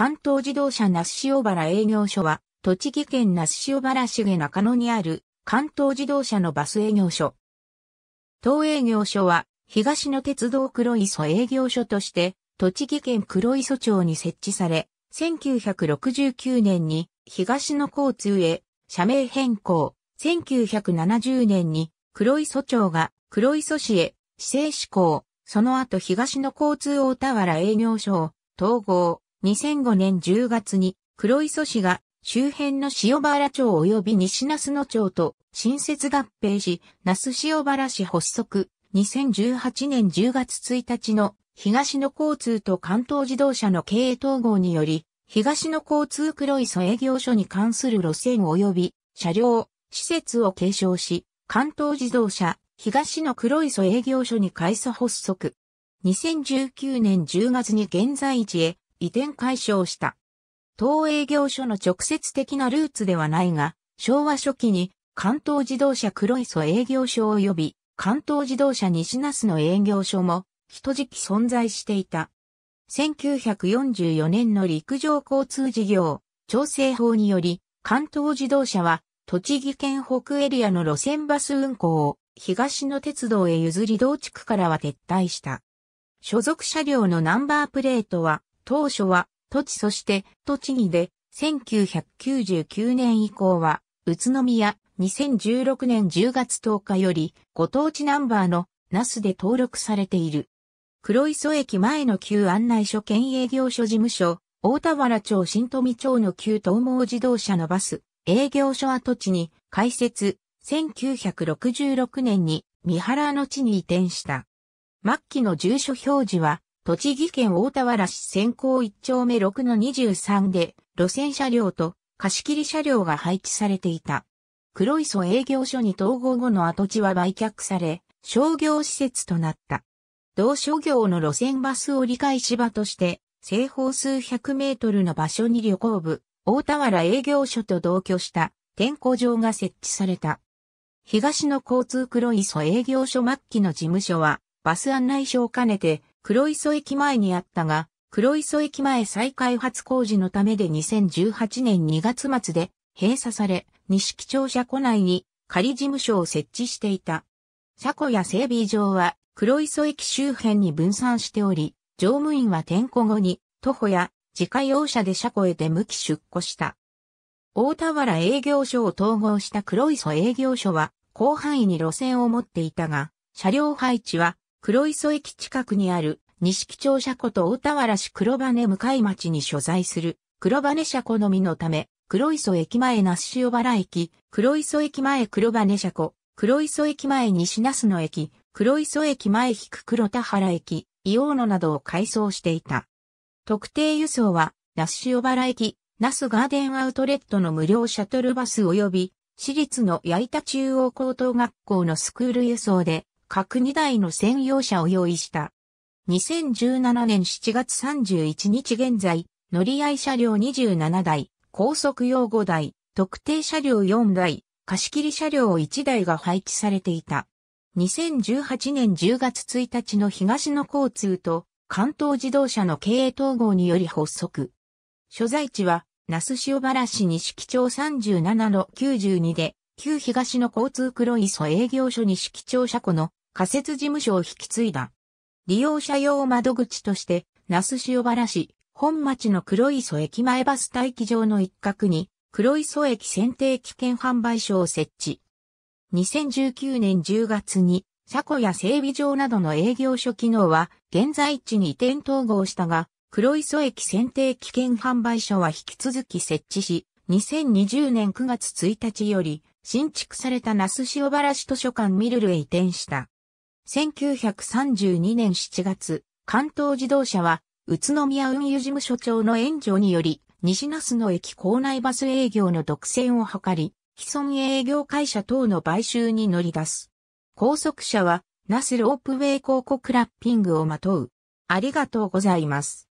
関東自動車那須塩原営業所は、栃木県那須塩原市毛中野にある関東自動車のバス営業所。当営業所は、東の鉄道黒磯営業所として、栃木県黒磯町に設置され、1969年に東の交通へ社名変更、1970年に黒磯町が黒磯市へ市政施行、その後東の交通大田原営業所を統合、2005年10月に黒磯市が周辺の塩原町及び西那須野町と新設合併し、那須塩原市発足、2018年10月1日の東野交通と関東自動車の経営統合により、東野交通黒磯営業所に関する路線及び車両、施設を継承し、関東自動車、東野黒磯営業所に改組発足。2019年10月に現在地へ移転解消した。東営業所の直接的なルーツではないが、昭和初期に関東自動車黒磯営業所及び関東自動車西那須の営業所も一時期存在していた。1944年の陸上交通事業調整法により関東自動車は栃木県北エリアの路線バス運行を東の鉄道へ譲り同地区からは撤退した。所属車両のナンバープレートは当初は土地そして栃木で1999年以降は宇都宮2016年10月10日よりご当地ナンバーのナスで登録されている。黒磯駅前の旧案内所兼営業所事務所、大田原町新富町の旧東毛自動車のバス、営業所跡地に開設、1966年に三原の地に移転した。末期の住所表示は栃木県大田原市先行1丁目6の23で、路線車両と貸切車両が配置されていた。黒磯営業所に統合後の跡地は売却され、商業施設となった。同商業の路線バス折り返し場として、西方数百メートルの場所に旅行部、大田原営業所と同居した天候場が設置された。東の交通黒磯営業所末期の事務所は、バス案内所を兼ねて、黒磯駅前にあったが、黒磯駅前再開発工事のためで2018年2月末で閉鎖され、西木庁舎庫内に仮事務所を設置していた。車庫や整備場は黒磯駅周辺に分散しており、乗務員は点呼後に徒歩や自家用車で車庫へ出向き出庫した。大田原営業所を統合した黒磯営業所は広範囲に路線を持っていたが、車両配置は黒磯駅近くにある錦町車庫と大田原市黒羽向町に所在する黒羽車庫のみのため、黒磯駅前那須塩原駅、黒磯駅前黒羽車庫、黒磯駅前西那須野駅、黒磯駅前引く黒田原駅、伊王野などを改装していた。特定輸送は、那須塩原駅、那須ガーデンアウトレットの無料シャトルバス及び、私立の八板中央高等学校のスクール輸送で、各2台の専用車を用意した。2017年7月31日現在、乗り合い車両27台、高速用5台、特定車両4台、貸切車両1台が配置されていた。2018年10月1日の東の交通と関東自動車の経営統合により発足。所在地は、那須塩原市西木町37の92で、旧東の交通黒磯営業所西木町車庫の仮設事務所を引き継いだ。利用者用窓口として、那須塩原市、本町の黒磯駅前バス待機場の一角に、黒磯駅選定危険販売所を設置。2019年10月に、車庫や整備場などの営業所機能は、現在地に移転統合したが、黒磯駅選定危険販売所は引き続き設置し、2020年9月1日より、新築された那須塩原市図書館ミルルへ移転した。1932年7月、関東自動車は、宇都宮運輸事務所長の援助により、西那須の駅構内バス営業の独占を図り、既存営業会社等の買収に乗り出す。高速車は、那須ロープウェイ広告ラッピングをまとう。ありがとうございます。